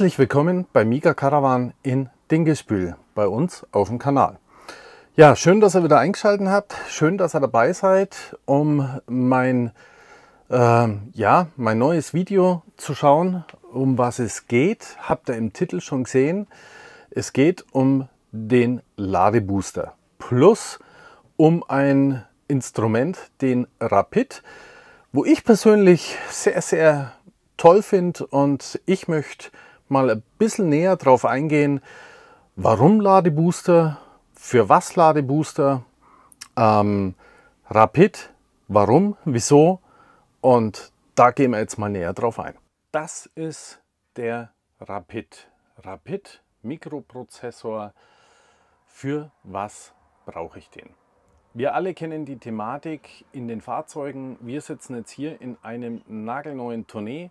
Herzlich willkommen bei Mika Caravan in Dingespül bei uns auf dem Kanal. Ja, schön, dass ihr wieder eingeschaltet habt. Schön, dass ihr dabei seid, um mein, äh, ja, mein neues Video zu schauen, um was es geht. Habt ihr im Titel schon gesehen. Es geht um den Ladebooster plus um ein Instrument, den Rapid, wo ich persönlich sehr, sehr toll finde und ich möchte mal ein bisschen näher darauf eingehen, warum Ladebooster, für was Ladebooster, ähm, Rapid, warum, wieso und da gehen wir jetzt mal näher drauf ein. Das ist der Rapid. Rapid Mikroprozessor. Für was brauche ich den? Wir alle kennen die Thematik in den Fahrzeugen. Wir sitzen jetzt hier in einem nagelneuen Tournee.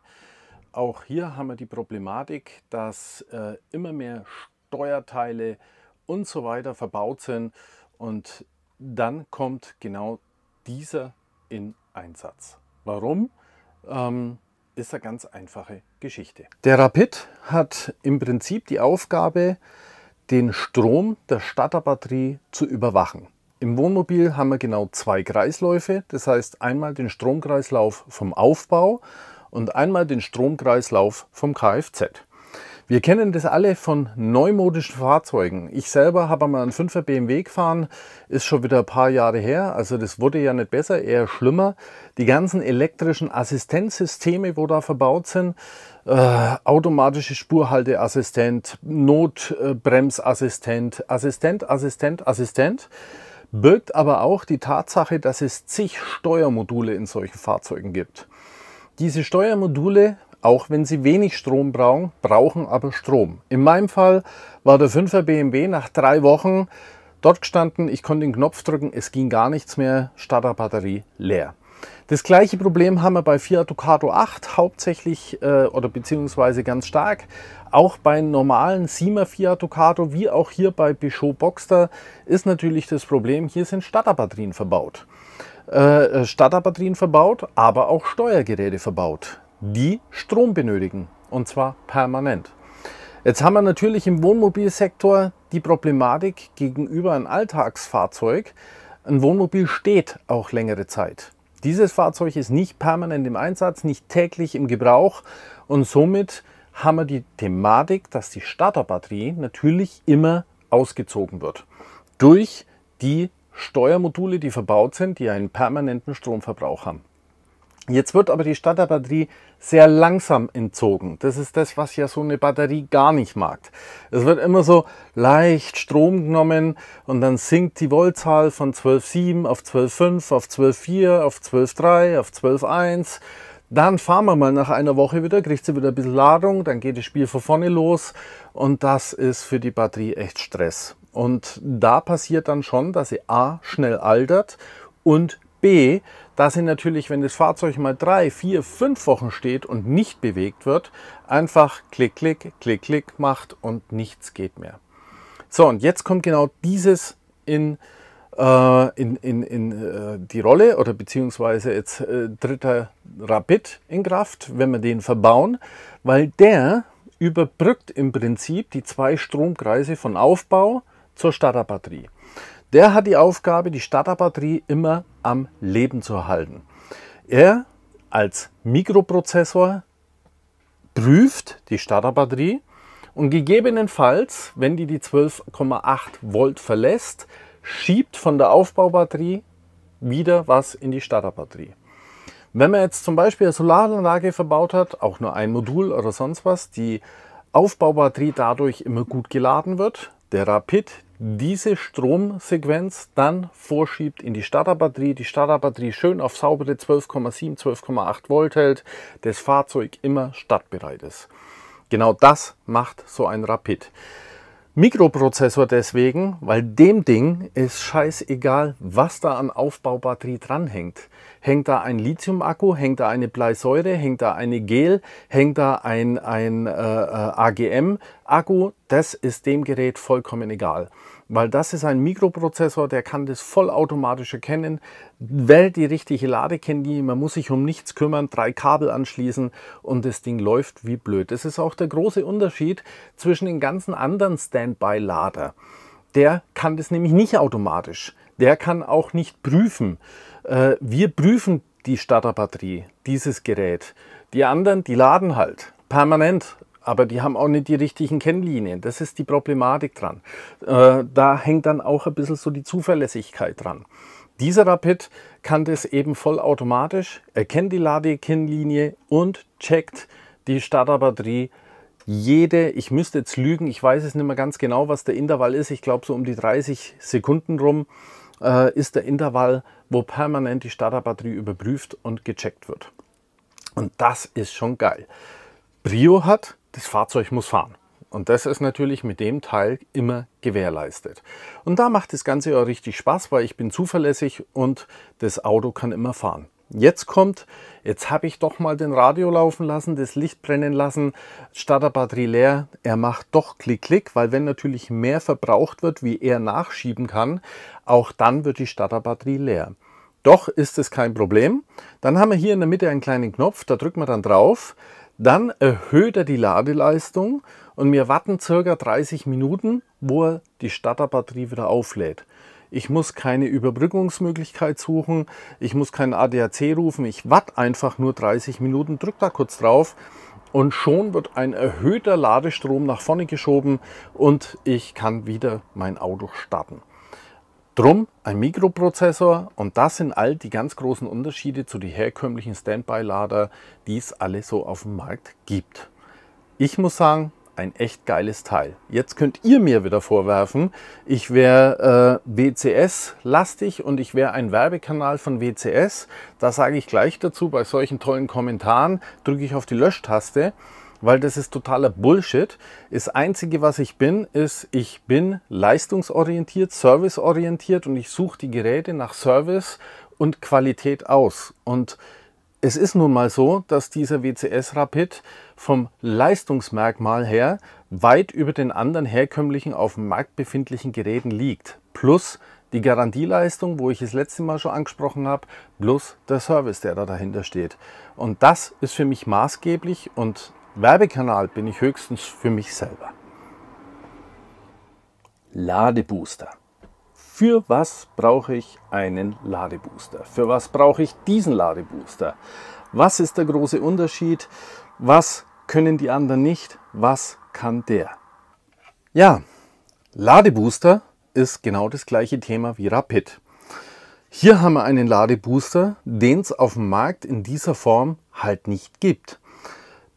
Auch hier haben wir die Problematik, dass äh, immer mehr Steuerteile und so weiter verbaut sind und dann kommt genau dieser in Einsatz. Warum? Ähm, ist eine ganz einfache Geschichte. Der Rapid hat im Prinzip die Aufgabe, den Strom der Starterbatterie zu überwachen. Im Wohnmobil haben wir genau zwei Kreisläufe, das heißt einmal den Stromkreislauf vom Aufbau und einmal den Stromkreislauf vom Kfz. Wir kennen das alle von neumodischen Fahrzeugen. Ich selber habe einmal einen 5er BMW gefahren, ist schon wieder ein paar Jahre her. Also das wurde ja nicht besser, eher schlimmer. Die ganzen elektrischen Assistenzsysteme, wo da verbaut sind, äh, automatische Spurhalteassistent, Notbremsassistent, Assistent, Assistent, Assistent, birgt aber auch die Tatsache, dass es zig Steuermodule in solchen Fahrzeugen gibt. Diese Steuermodule, auch wenn sie wenig Strom brauchen, brauchen aber Strom. In meinem Fall war der 5er BMW nach drei Wochen dort gestanden, ich konnte den Knopf drücken, es ging gar nichts mehr, Starterbatterie leer. Das gleiche Problem haben wir bei Fiat Ducato 8 hauptsächlich äh, oder beziehungsweise ganz stark. Auch bei normalen Sima Fiat Ducato wie auch hier bei Peugeot Boxster ist natürlich das Problem, hier sind Starterbatterien verbaut. Äh, äh, Starterbatterien verbaut, aber auch Steuergeräte verbaut, die Strom benötigen und zwar permanent. Jetzt haben wir natürlich im Wohnmobilsektor die Problematik gegenüber einem Alltagsfahrzeug. Ein Wohnmobil steht auch längere Zeit. Dieses Fahrzeug ist nicht permanent im Einsatz, nicht täglich im Gebrauch und somit haben wir die Thematik, dass die Starterbatterie natürlich immer ausgezogen wird durch die Steuermodule, die verbaut sind, die einen permanenten Stromverbrauch haben. Jetzt wird aber die Starterbatterie sehr langsam entzogen. Das ist das, was ja so eine Batterie gar nicht mag. Es wird immer so leicht Strom genommen und dann sinkt die Voltzahl von 12,7 auf 12,5, auf 12,4, auf 12,3, auf 12,1. Dann fahren wir mal nach einer Woche wieder, kriegt sie wieder ein bisschen Ladung, dann geht das Spiel von vorne los und das ist für die Batterie echt Stress. Und da passiert dann schon, dass sie A schnell altert und B, dass sie natürlich, wenn das Fahrzeug mal drei, vier, fünf Wochen steht und nicht bewegt wird, einfach klick, klick, klick, klick macht und nichts geht mehr. So, und jetzt kommt genau dieses in, äh, in, in, in äh, die Rolle oder beziehungsweise jetzt äh, dritter Rapid in Kraft, wenn wir den verbauen, weil der überbrückt im Prinzip die zwei Stromkreise von Aufbau zur Starterbatterie. Der hat die Aufgabe, die Starterbatterie immer am Leben zu halten. Er als Mikroprozessor prüft die Starterbatterie und gegebenenfalls, wenn die die 12,8 Volt verlässt, schiebt von der Aufbaubatterie wieder was in die Starterbatterie. Wenn man jetzt zum Beispiel eine Solaranlage verbaut hat, auch nur ein Modul oder sonst was, die Aufbaubatterie dadurch immer gut geladen wird, der Rapid diese Stromsequenz dann vorschiebt in die Starterbatterie, die Starterbatterie schön auf saubere 12,7, 12,8 Volt hält, das Fahrzeug immer startbereit ist. Genau das macht so ein Rapid. Mikroprozessor deswegen, weil dem Ding ist scheißegal, was da an Aufbaubatterie dranhängt. Hängt da ein Lithium-Akku? Hängt da eine Bleisäure? Hängt da eine Gel? Hängt da ein, ein äh, äh AGM-Akku? Das ist dem Gerät vollkommen egal weil das ist ein Mikroprozessor, der kann das vollautomatisch erkennen, wählt die richtige Ladekennlinie, man muss sich um nichts kümmern, drei Kabel anschließen und das Ding läuft wie blöd. Das ist auch der große Unterschied zwischen den ganzen anderen Standby-Lader der kann das nämlich nicht automatisch. Der kann auch nicht prüfen. Äh, wir prüfen die Starterbatterie, dieses Gerät. Die anderen, die laden halt permanent, aber die haben auch nicht die richtigen Kennlinien. Das ist die Problematik dran. Äh, da hängt dann auch ein bisschen so die Zuverlässigkeit dran. Dieser Rapid kann das eben vollautomatisch, erkennt die Ladekennlinie und checkt die Starterbatterie jede, ich müsste jetzt lügen, ich weiß es nicht mehr ganz genau, was der Intervall ist, ich glaube so um die 30 Sekunden rum, äh, ist der Intervall, wo permanent die Starterbatterie überprüft und gecheckt wird. Und das ist schon geil. Brio hat, das Fahrzeug muss fahren. Und das ist natürlich mit dem Teil immer gewährleistet. Und da macht das Ganze auch richtig Spaß, weil ich bin zuverlässig und das Auto kann immer fahren. Jetzt kommt, jetzt habe ich doch mal den Radio laufen lassen, das Licht brennen lassen, Starterbatterie leer. Er macht doch Klick-Klick, weil wenn natürlich mehr verbraucht wird, wie er nachschieben kann, auch dann wird die Starterbatterie leer. Doch ist es kein Problem. Dann haben wir hier in der Mitte einen kleinen Knopf, da drückt man dann drauf. Dann erhöht er die Ladeleistung und wir warten circa 30 Minuten, wo er die Starterbatterie wieder auflädt ich muss keine Überbrückungsmöglichkeit suchen, ich muss keinen ADAC rufen, ich warte einfach nur 30 Minuten, drück da kurz drauf und schon wird ein erhöhter Ladestrom nach vorne geschoben und ich kann wieder mein Auto starten. Drum ein Mikroprozessor und das sind all die ganz großen Unterschiede zu den herkömmlichen Standby-Lader, die es alle so auf dem Markt gibt. Ich muss sagen, ein echt geiles Teil. Jetzt könnt ihr mir wieder vorwerfen, ich wäre äh, WCS-lastig und ich wäre ein Werbekanal von WCS. Da sage ich gleich dazu, bei solchen tollen Kommentaren drücke ich auf die Löschtaste, weil das ist totaler Bullshit. Das Einzige, was ich bin, ist, ich bin leistungsorientiert, serviceorientiert und ich suche die Geräte nach Service und Qualität aus. Und es ist nun mal so, dass dieser WCS Rapid vom Leistungsmerkmal her weit über den anderen herkömmlichen auf dem Markt befindlichen Geräten liegt. Plus die Garantieleistung, wo ich es letzte Mal schon angesprochen habe, plus der Service, der da dahinter steht. Und das ist für mich maßgeblich und Werbekanal bin ich höchstens für mich selber. Ladebooster. Für was brauche ich einen Ladebooster? Für was brauche ich diesen Ladebooster? Was ist der große Unterschied? Was können die anderen nicht? Was kann der? Ja, Ladebooster ist genau das gleiche Thema wie Rapid. Hier haben wir einen Ladebooster, den es auf dem Markt in dieser Form halt nicht gibt.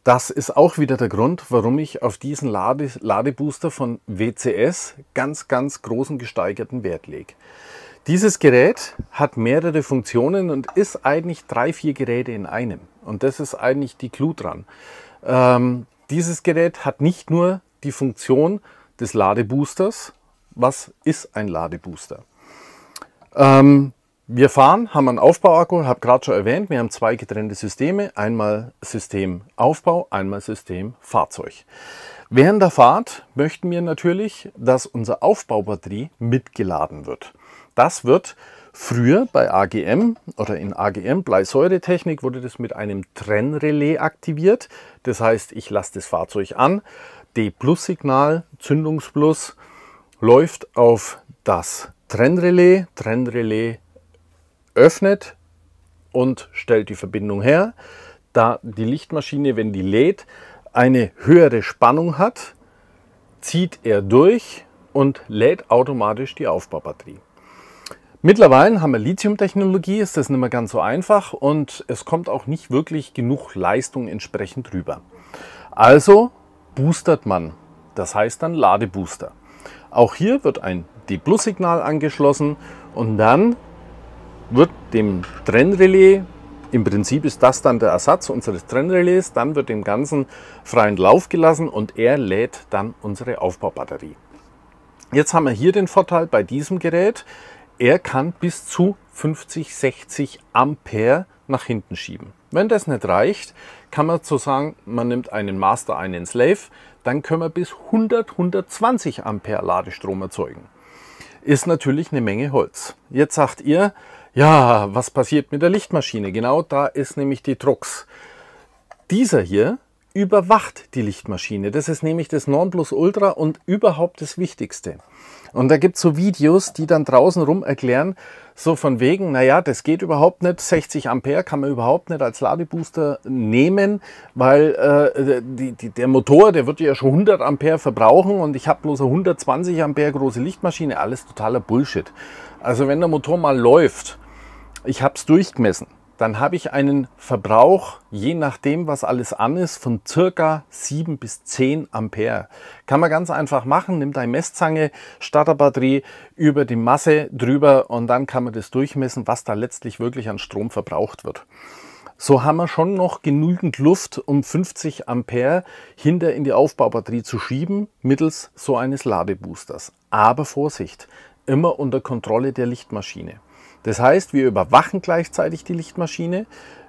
Das ist auch wieder der Grund, warum ich auf diesen Lade Ladebooster von WCS ganz, ganz großen gesteigerten Wert lege. Dieses Gerät hat mehrere Funktionen und ist eigentlich drei, vier Geräte in einem. Und das ist eigentlich die Clou dran. Ähm, dieses Gerät hat nicht nur die Funktion des Ladeboosters. Was ist ein Ladebooster? Ähm, wir fahren, haben einen Aufbauakku, habe gerade schon erwähnt, wir haben zwei getrennte Systeme, einmal System Aufbau, einmal System Fahrzeug. Während der Fahrt möchten wir natürlich, dass unsere Aufbaubatterie mitgeladen wird. Das wird früher bei AGM oder in AGM Bleisäuretechnik wurde das mit einem Trennrelais aktiviert. Das heißt, ich lasse das Fahrzeug an, D-Plus-Signal, Zündungsplus läuft auf das Trennrelais, Trennrelais öffnet und stellt die Verbindung her, da die Lichtmaschine, wenn die lädt, eine höhere Spannung hat, zieht er durch und lädt automatisch die Aufbaubatterie. Mittlerweile haben wir Lithium-Technologie, ist das nicht mehr ganz so einfach und es kommt auch nicht wirklich genug Leistung entsprechend rüber. Also boostert man, das heißt dann Ladebooster. Auch hier wird ein D-Plus-Signal angeschlossen und dann wird dem Trennrelais, im Prinzip ist das dann der Ersatz unseres Trennrelais, dann wird dem Ganzen freien Lauf gelassen und er lädt dann unsere Aufbaubatterie. Jetzt haben wir hier den Vorteil bei diesem Gerät, er kann bis zu 50, 60 Ampere nach hinten schieben. Wenn das nicht reicht, kann man so sagen, man nimmt einen Master, einen Slave, dann können wir bis 100, 120 Ampere Ladestrom erzeugen. Ist natürlich eine Menge Holz. Jetzt sagt ihr, ja, was passiert mit der Lichtmaschine? Genau da ist nämlich die Drucks. Dieser hier überwacht die Lichtmaschine. Das ist nämlich das Nonplusultra und überhaupt das Wichtigste. Und da gibt es so Videos, die dann draußen rum erklären, so von wegen, naja, das geht überhaupt nicht, 60 Ampere kann man überhaupt nicht als Ladebooster nehmen, weil äh, die, die, der Motor, der wird ja schon 100 Ampere verbrauchen und ich habe bloß eine 120 Ampere große Lichtmaschine, alles totaler Bullshit. Also wenn der Motor mal läuft, ich habe es durchgemessen. Dann habe ich einen Verbrauch, je nachdem, was alles an ist, von circa 7 bis 10 Ampere. Kann man ganz einfach machen. nimmt eine Messzange, Starterbatterie über die Masse drüber und dann kann man das durchmessen, was da letztlich wirklich an Strom verbraucht wird so haben wir schon noch genügend Luft, um 50 Ampere hinter in die Aufbaubatterie zu schieben, mittels so eines Ladeboosters. Aber Vorsicht, immer unter Kontrolle der Lichtmaschine. Das heißt, wir überwachen gleichzeitig die Lichtmaschine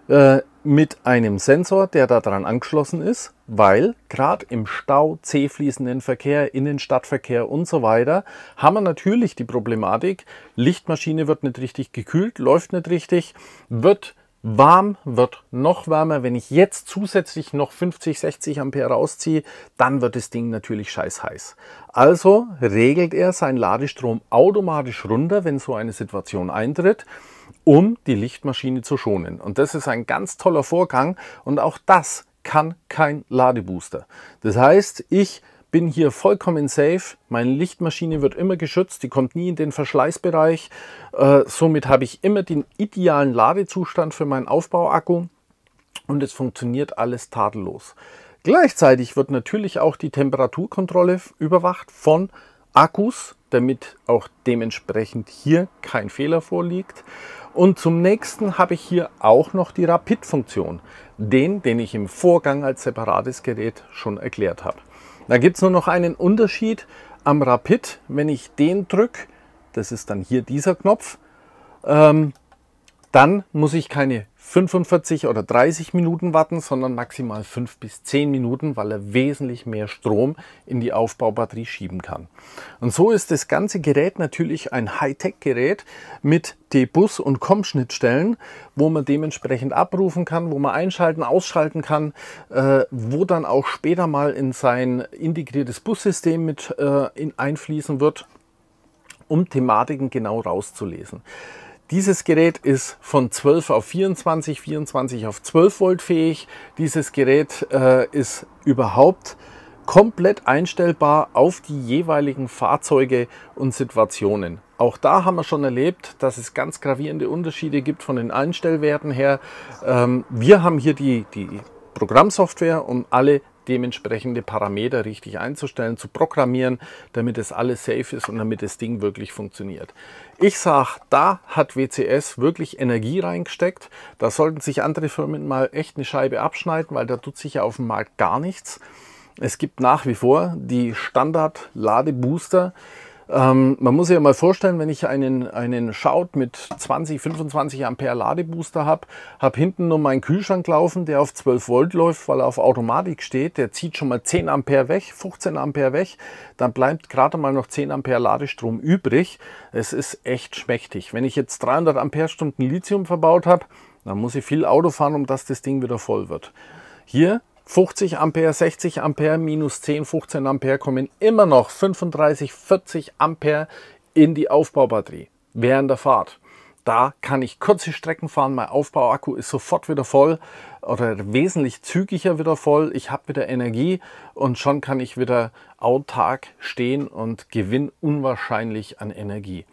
äh, mit einem Sensor, der daran angeschlossen ist, weil gerade im Stau, c fließenden Verkehr, Innenstadtverkehr und so weiter, haben wir natürlich die Problematik, Lichtmaschine wird nicht richtig gekühlt, läuft nicht richtig, wird Warm wird noch wärmer. Wenn ich jetzt zusätzlich noch 50, 60 Ampere rausziehe, dann wird das Ding natürlich scheiß heiß. Also regelt er seinen Ladestrom automatisch runter, wenn so eine Situation eintritt um die Lichtmaschine zu schonen. Und das ist ein ganz toller Vorgang und auch das kann kein Ladebooster. Das heißt, ich bin hier vollkommen safe. Meine Lichtmaschine wird immer geschützt, die kommt nie in den Verschleißbereich. Äh, somit habe ich immer den idealen Ladezustand für meinen Aufbauakku und es funktioniert alles tadellos. Gleichzeitig wird natürlich auch die Temperaturkontrolle überwacht von Akkus, damit auch dementsprechend hier kein Fehler vorliegt. Und zum nächsten habe ich hier auch noch die Rapid-Funktion, den, den ich im Vorgang als separates Gerät schon erklärt habe. Da gibt es nur noch einen Unterschied am Rapid, wenn ich den drücke, das ist dann hier dieser Knopf, ähm, dann muss ich keine 45 oder 30 Minuten warten, sondern maximal 5 bis 10 Minuten, weil er wesentlich mehr Strom in die Aufbaubatterie schieben kann. Und so ist das ganze Gerät natürlich ein Hightech-Gerät mit D-Bus- und COM-Schnittstellen, wo man dementsprechend abrufen kann, wo man einschalten, ausschalten kann, äh, wo dann auch später mal in sein integriertes Bussystem mit äh, in, einfließen wird, um Thematiken genau rauszulesen. Dieses Gerät ist von 12 auf 24, 24 auf 12 Volt fähig. Dieses Gerät äh, ist überhaupt komplett einstellbar auf die jeweiligen Fahrzeuge und Situationen. Auch da haben wir schon erlebt, dass es ganz gravierende Unterschiede gibt von den Einstellwerten her. Ähm, wir haben hier die, die Programmsoftware, um alle dementsprechende Parameter richtig einzustellen, zu programmieren, damit es alles safe ist und damit das Ding wirklich funktioniert. Ich sage, da hat WCS wirklich Energie reingesteckt. Da sollten sich andere Firmen mal echt eine Scheibe abschneiden, weil da tut sich ja auf dem Markt gar nichts. Es gibt nach wie vor die Standard-Ladebooster, ähm, man muss sich ja mal vorstellen, wenn ich einen, einen Shout mit 20, 25 Ampere Ladebooster habe, habe hinten nur meinen Kühlschrank laufen, der auf 12 Volt läuft, weil er auf Automatik steht. Der zieht schon mal 10 Ampere weg, 15 Ampere weg. Dann bleibt gerade mal noch 10 Ampere Ladestrom übrig. Es ist echt schmächtig. Wenn ich jetzt 300 Ampere Stunden Lithium verbaut habe, dann muss ich viel Auto fahren, um dass das Ding wieder voll wird. Hier 50 Ampere, 60 Ampere, minus 10, 15 Ampere kommen immer noch 35, 40 Ampere in die Aufbaubatterie während der Fahrt. Da kann ich kurze Strecken fahren, mein Aufbauakku ist sofort wieder voll oder wesentlich zügiger wieder voll. Ich habe wieder Energie und schon kann ich wieder autark stehen und gewinne unwahrscheinlich an Energie.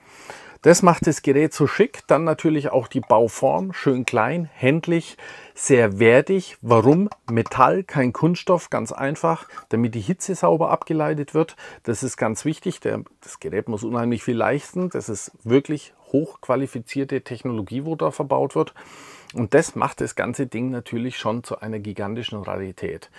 Das macht das Gerät so schick. Dann natürlich auch die Bauform, schön klein, händlich, sehr wertig. Warum? Metall, kein Kunststoff, ganz einfach, damit die Hitze sauber abgeleitet wird. Das ist ganz wichtig. Der, das Gerät muss unheimlich viel leisten. Das ist wirklich hochqualifizierte Technologie, wo da verbaut wird. Und das macht das ganze Ding natürlich schon zu einer gigantischen Rarität.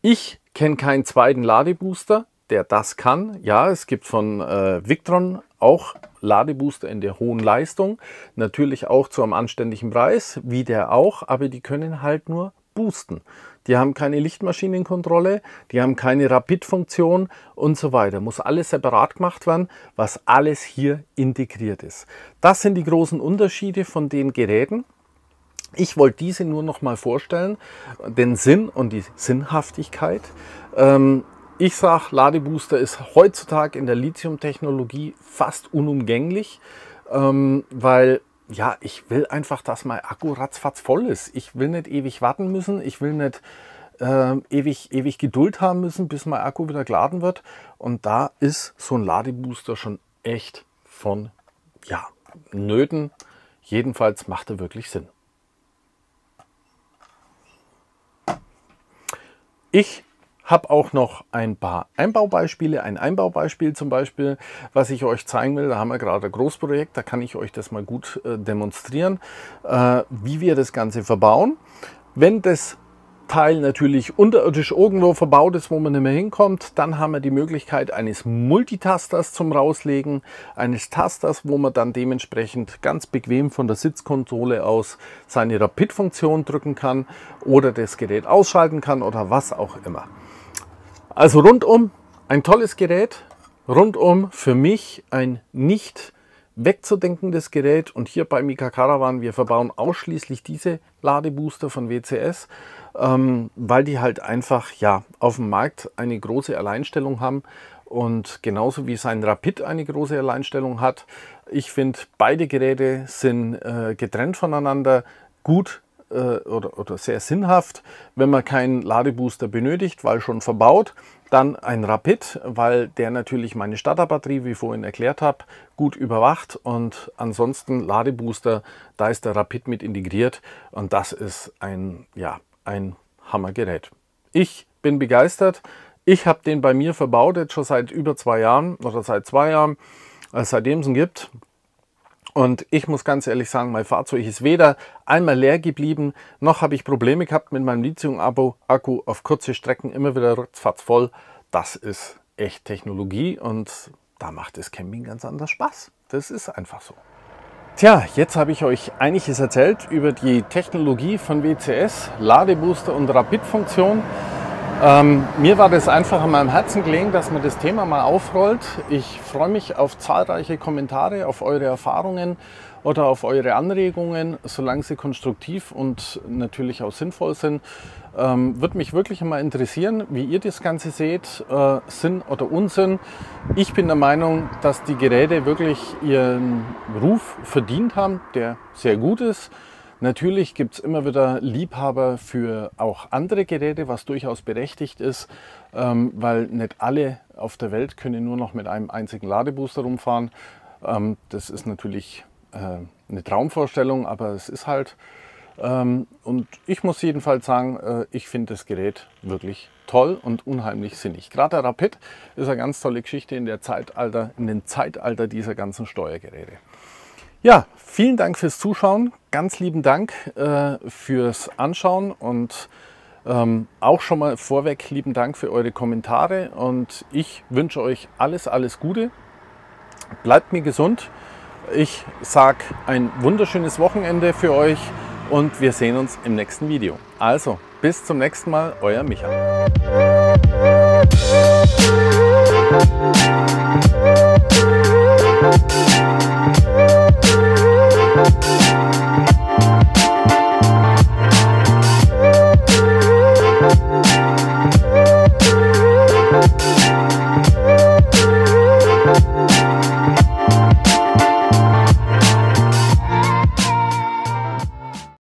Ich kenne keinen zweiten Ladebooster der das kann. Ja, es gibt von äh, Victron auch Ladebooster in der hohen Leistung, natürlich auch zu einem anständigen Preis, wie der auch, aber die können halt nur boosten. Die haben keine Lichtmaschinenkontrolle, die haben keine Rapid-Funktion und so weiter. Muss alles separat gemacht werden, was alles hier integriert ist. Das sind die großen Unterschiede von den Geräten. Ich wollte diese nur noch mal vorstellen, den Sinn und die Sinnhaftigkeit. Ähm, ich sage, Ladebooster ist heutzutage in der Lithium-Technologie fast unumgänglich, ähm, weil ja, ich will einfach, dass mein Akku ratzfatz voll ist. Ich will nicht ewig warten müssen. Ich will nicht äh, ewig, ewig Geduld haben müssen, bis mein Akku wieder geladen wird. Und da ist so ein Ladebooster schon echt von, ja, Nöten. Jedenfalls macht er wirklich Sinn. Ich habe auch noch ein paar Einbaubeispiele. Ein Einbaubeispiel zum Beispiel, was ich euch zeigen will. Da haben wir gerade ein Großprojekt, da kann ich euch das mal gut äh, demonstrieren, äh, wie wir das Ganze verbauen. Wenn das Teil natürlich unterirdisch irgendwo verbaut ist, wo man nicht mehr hinkommt, dann haben wir die Möglichkeit eines Multitasters zum Rauslegen, eines Tasters, wo man dann dementsprechend ganz bequem von der Sitzkonsole aus seine Rapid-Funktion drücken kann oder das Gerät ausschalten kann oder was auch immer. Also rundum ein tolles Gerät, rundum für mich ein nicht wegzudenkendes Gerät und hier bei Mika Caravan, wir verbauen ausschließlich diese Ladebooster von WCS, ähm, weil die halt einfach ja auf dem Markt eine große Alleinstellung haben und genauso wie sein Rapid eine große Alleinstellung hat. Ich finde, beide Geräte sind äh, getrennt voneinander gut äh, oder, oder sehr sinnhaft, wenn man keinen Ladebooster benötigt, weil schon verbaut. Dann ein Rapid, weil der natürlich meine Starterbatterie, wie vorhin erklärt habe, gut überwacht. Und ansonsten Ladebooster, da ist der Rapid mit integriert. Und das ist ein, ja, ein Hammergerät. Ich bin begeistert. Ich habe den bei mir verbaut, jetzt schon seit über zwei Jahren oder seit zwei Jahren. seitdem es ihn gibt, und ich muss ganz ehrlich sagen, mein Fahrzeug ist weder einmal leer geblieben, noch habe ich Probleme gehabt mit meinem Lithium-Akku auf kurze Strecken immer wieder ratzfatz voll. Das ist echt Technologie und da macht das Camping ganz anders Spaß. Das ist einfach so. Tja, jetzt habe ich euch einiges erzählt über die Technologie von WCS, Ladebooster und Rapid-Funktion. Ähm, mir war das einfach an meinem Herzen gelegen, dass man das Thema mal aufrollt. Ich freue mich auf zahlreiche Kommentare, auf eure Erfahrungen oder auf eure Anregungen, solange sie konstruktiv und natürlich auch sinnvoll sind. Ähm, Würde mich wirklich mal interessieren, wie ihr das Ganze seht, äh, Sinn oder Unsinn. Ich bin der Meinung, dass die Geräte wirklich ihren Ruf verdient haben, der sehr gut ist. Natürlich gibt es immer wieder Liebhaber für auch andere Geräte, was durchaus berechtigt ist, ähm, weil nicht alle auf der Welt können nur noch mit einem einzigen Ladebooster rumfahren. Ähm, das ist natürlich äh, eine Traumvorstellung, aber es ist halt. Ähm, und ich muss jedenfalls sagen, äh, ich finde das Gerät wirklich toll und unheimlich sinnig. Gerade der Rapid ist eine ganz tolle Geschichte in, der Zeitalter, in den Zeitalter dieser ganzen Steuergeräte. Ja, vielen Dank fürs Zuschauen. Ganz lieben Dank äh, fürs Anschauen und ähm, auch schon mal vorweg lieben Dank für eure Kommentare und ich wünsche euch alles, alles Gute. Bleibt mir gesund. Ich sage ein wunderschönes Wochenende für euch und wir sehen uns im nächsten Video. Also, bis zum nächsten Mal, euer Micha.